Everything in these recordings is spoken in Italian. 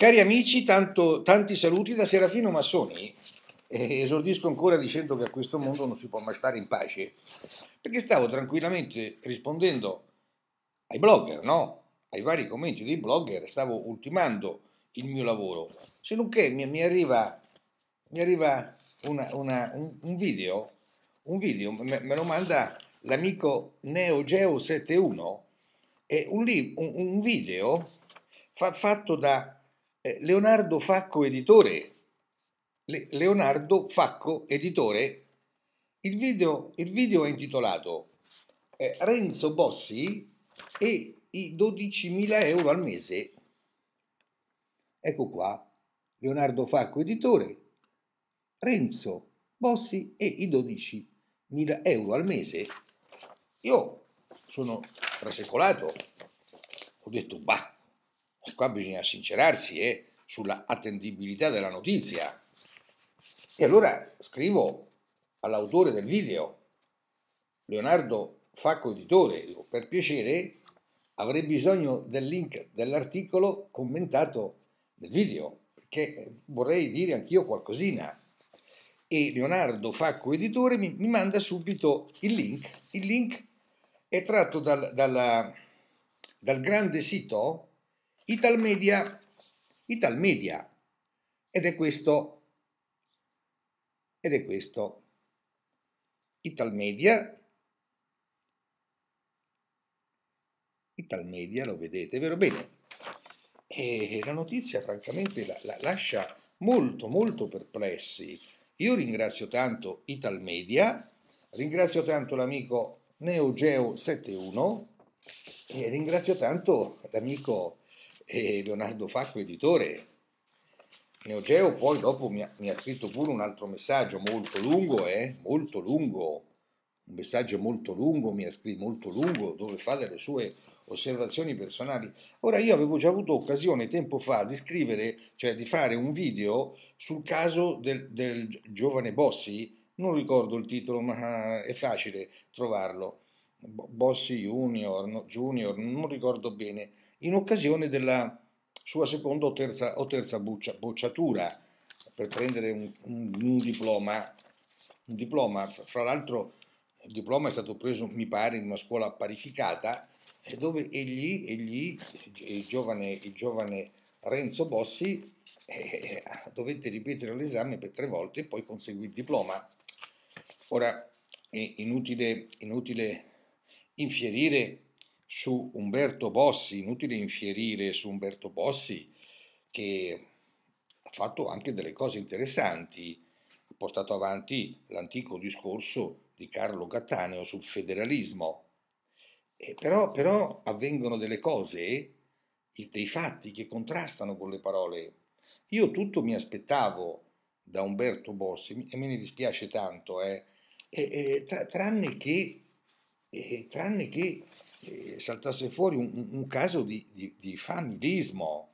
Cari amici, tanto, tanti saluti da Serafino Massoni. Eh, esordisco ancora dicendo che a questo mondo non si può mai stare in pace, perché stavo tranquillamente rispondendo ai blogger, no? Ai vari commenti dei blogger, stavo ultimando il mio lavoro. Se non che mi, mi arriva, mi arriva una, una, un, un, video, un video me, me lo manda l'amico NeoGeo71, è un, un, un video fa, fatto da eh, Leonardo Facco editore. Le- Leonardo Facco editore. Il video, il video è intitolato eh, Renzo Bossi e i 12.000 euro al mese. Ecco qua, Leonardo Facco editore, Renzo Bossi e i 12.000 euro al mese. Io sono trasecolato, ho detto bah, qua bisogna sincerarsi eh, sulla attendibilità della notizia. E allora scrivo all'autore del video, Leonardo Facco Editore, dico, per piacere avrei bisogno del link dell'articolo commentato nel video, perché vorrei dire anch'io qualcosina. E Leonardo Facco Editore mi, mi manda subito il link. Il link è tratto dal, dalla, dal grande sito Italmedia, Italmedia. Ed è questo, ed è questo. Italmedia, Italmedia, lo vedete, vero? Bene. E la notizia francamente la, la lascia molto molto perplessi. Io ringrazio tanto Italmedia, ringrazio tanto l'amico NeoGeo71 e ringrazio tanto l'amico e Leonardo Facco, editore. Neogeo poi dopo mi ha, mi ha scritto pure un altro messaggio molto lungo, eh? molto lungo, un messaggio molto lungo, mi ha scritto molto lungo, dove fa delle sue osservazioni personali. Ora io avevo già avuto occasione tempo fa di scrivere, cioè di fare un video sul caso del, del giovane Bossi, non ricordo il titolo ma è facile trovarlo. Bossi junior, junior, non ricordo bene, in occasione della sua seconda o terza, o terza buccia, bocciatura per prendere un, un, un, diploma. Un diploma, fra l'altro il diploma è stato preso, mi pare, in una scuola parificata, dove egli, egli il, giovane, il giovane Renzo Bossi, eh, dovette ripetere l'esame per tre volte e poi conseguì il diploma. Ora, è inutile, inutile infierire su Umberto Bossi, inutile infierire su Umberto Bossi che ha fatto anche delle cose interessanti, ha portato avanti l'antico discorso di Carlo Cattaneo sul federalismo. E però, però avvengono delle cose, dei fatti che contrastano con le parole. Io tutto mi aspettavo da Umberto Bossi e me ne dispiace tanto, eh, e, e, tranne che eh, tranne che eh, saltasse fuori un, un caso di, di, di, familismo,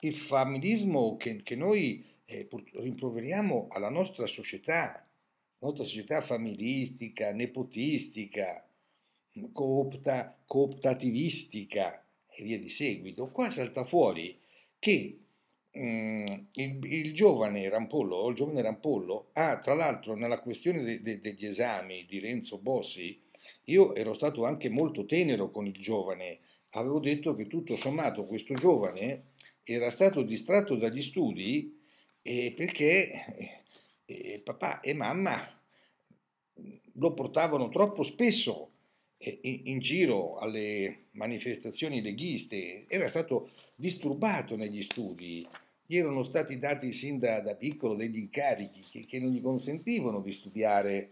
il familismo che, che noi eh, rimproveriamo alla nostra società, la nostra società familistica, nepotistica, coopta, cooptativistica e via di seguito. Qua salta fuori che mm, il, il, giovane Rampollo, il, giovane Rampollo, ha tra l'altro nella questione de, de, degli esami di Renzo Bossi io ero stato anche molto tenero con il giovane, avevo detto che tutto sommato questo giovane era stato distratto dagli studi eh, perché eh, papà e mamma lo portavano troppo spesso eh, in giro alle manifestazioni leghiste, era stato disturbato negli studi, gli erano stati dati sin da, da piccolo degli incarichi che, che non gli consentivano di studiare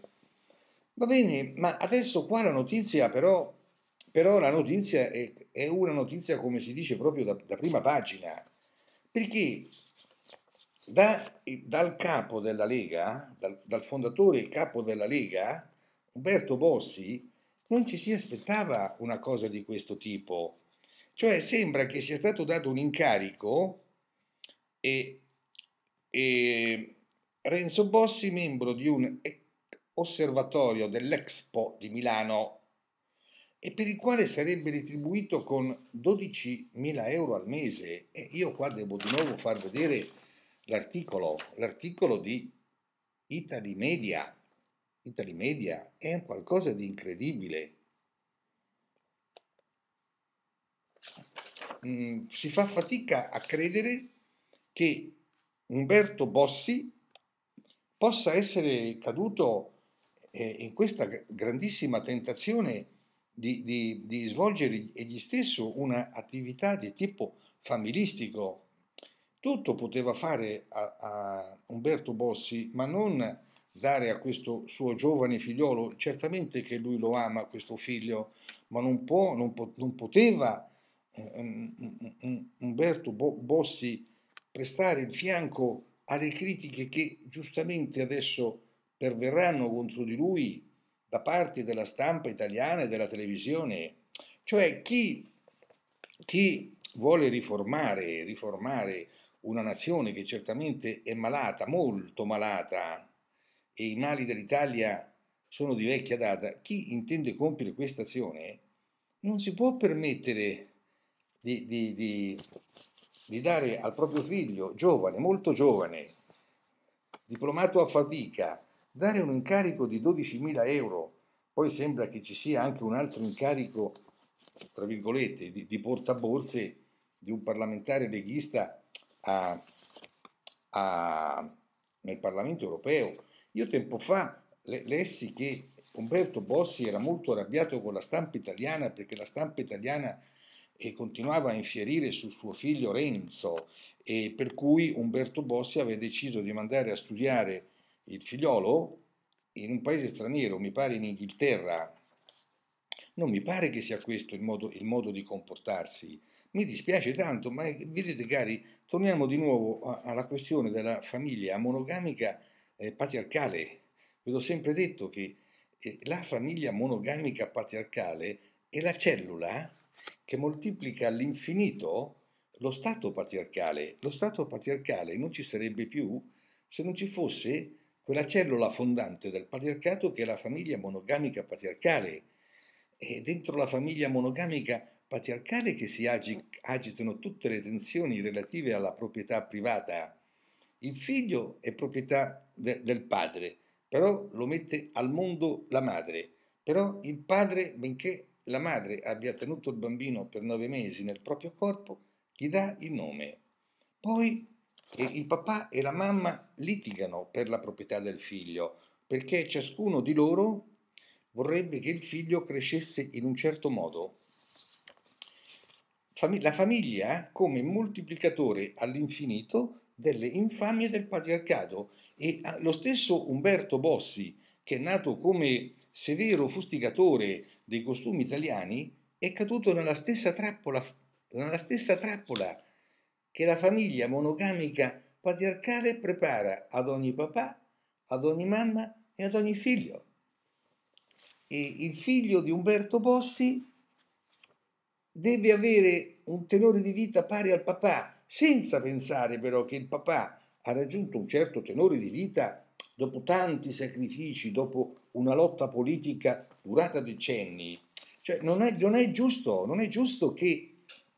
Va bene, ma adesso qua la notizia però, però la notizia è, è una notizia come si dice proprio da, da prima pagina, perché da, dal capo della Lega, dal, dal fondatore e capo della Lega, Umberto Bossi, non ci si aspettava una cosa di questo tipo. Cioè sembra che sia stato dato un incarico e, e Renzo Bossi, membro di un osservatorio dell'Expo di Milano e per il quale sarebbe retribuito con 12.000 euro al mese. E io qua devo di nuovo far vedere l'articolo, l'articolo di Italy Media. Italy Media è qualcosa di incredibile. Mm, si fa fatica a credere che Umberto Bossi possa essere caduto eh, in questa grandissima tentazione di, di, di svolgere egli stesso un'attività di tipo familistico. Tutto poteva fare a, a Umberto Bossi, ma non dare a questo suo giovane figliolo, certamente che lui lo ama, questo figlio, ma non, può, non, po- non poteva eh, Umberto Bo- Bossi prestare il fianco alle critiche che giustamente adesso perverranno contro di lui da parte della stampa italiana e della televisione. Cioè chi, chi vuole riformare, riformare una nazione che certamente è malata, molto malata, e i mali dell'Italia sono di vecchia data, chi intende compiere questa azione non si può permettere di, di, di, di, dare al proprio figlio, giovane, molto giovane, diplomato a fatica, dare un incarico di 12.000 euro, poi sembra che ci sia anche un altro incarico, tra virgolette, di, di portaborse di un parlamentare leghista a, a, nel Parlamento europeo. Io tempo fa le, lessi che Umberto Bossi era molto arrabbiato con la stampa italiana perché la stampa italiana eh, continuava a infierire su suo figlio Renzo e per cui Umberto Bossi aveva deciso di mandare a studiare il figliolo in un paese straniero, mi pare in Inghilterra, non mi pare che sia questo il modo, il modo di comportarsi. Mi dispiace tanto, ma vedete cari, torniamo di nuovo a, alla questione della famiglia monogamica eh, patriarcale. Ve l'ho sempre detto che eh, la famiglia monogamica patriarcale è la cellula che moltiplica all'infinito lo stato patriarcale. Lo stato patriarcale non ci sarebbe più se non ci fosse quella cellula fondante del patriarcato che è la famiglia monogamica patriarcale. E dentro la famiglia monogamica patriarcale che si agitano tutte le tensioni relative alla proprietà privata. Il figlio è proprietà de del padre, però lo mette al mondo la madre. Però il padre, benché la madre abbia tenuto il bambino per nove mesi nel proprio corpo, gli dà il nome. Poi e il papà e la mamma litigano per la proprietà del figlio, perché ciascuno di loro vorrebbe che il figlio crescesse in un certo modo. La famiglia come moltiplicatore all'infinito delle infamie del patriarcato e ah, lo stesso Umberto Bossi, che è nato come severo fustigatore dei costumi italiani, è caduto nella stessa trappola, nella stessa trappola che la famiglia monogamica patriarcale prepara ad ogni papà, ad ogni mamma e ad ogni figlio. E il figlio di Umberto Bossi deve avere un tenore di vita pari al papà, senza pensare però che il papà ha raggiunto un certo tenore di vita dopo tanti sacrifici, dopo una lotta politica durata decenni. Cioè non è, non è, giusto, non è giusto che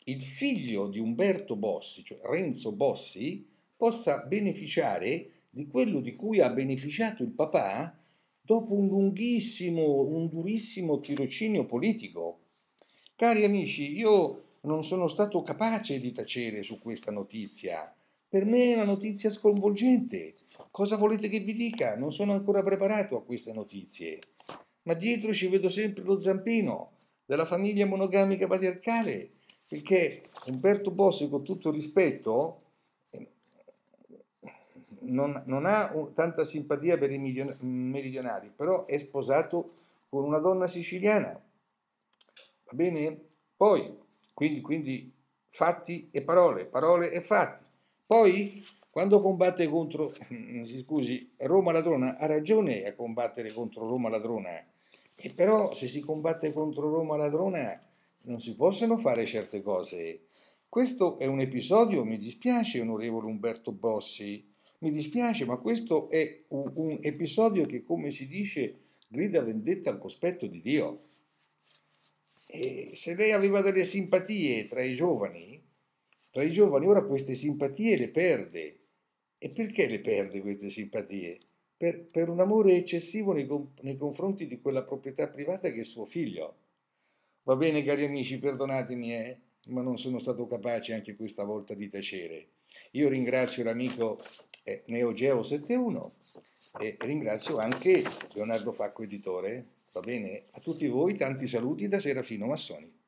il figlio di Umberto Bossi, cioè Renzo Bossi, possa beneficiare di quello di cui ha beneficiato il papà dopo un lunghissimo, un durissimo tirocinio politico. Cari amici, io non sono stato capace di tacere su questa notizia. Per me è una notizia sconvolgente. Cosa volete che vi dica? Non sono ancora preparato a queste notizie. Ma dietro ci vedo sempre lo zampino della famiglia monogamica patriarcale perché Umberto Bossi, con tutto rispetto, non, non ha tanta simpatia per i meridionali, però è sposato con una donna siciliana. Va bene? Poi, quindi, quindi fatti e parole, parole e fatti. Poi, quando combatte contro, si scusi, Roma ladrona, ha ragione a combattere contro Roma ladrona, e però se si combatte contro Roma ladrona non si possono fare certe cose. Questo è un episodio, mi dispiace onorevole Umberto Bossi, mi dispiace, ma questo è un, un episodio che, come si dice, grida vendetta al cospetto di Dio. E se lei aveva delle simpatie tra i giovani, tra i giovani ora queste simpatie le perde. E perché le perde queste simpatie? Per, per un amore eccessivo nei, nei confronti di quella proprietà privata che è suo figlio. Va bene, cari amici, perdonatemi, eh, ma non sono stato capace anche questa volta di tacere. Io ringrazio l'amico eh, NeoGeo71 e ringrazio anche Leonardo Facco, editore. Va bene? A tutti voi tanti saluti da Serafino Massoni.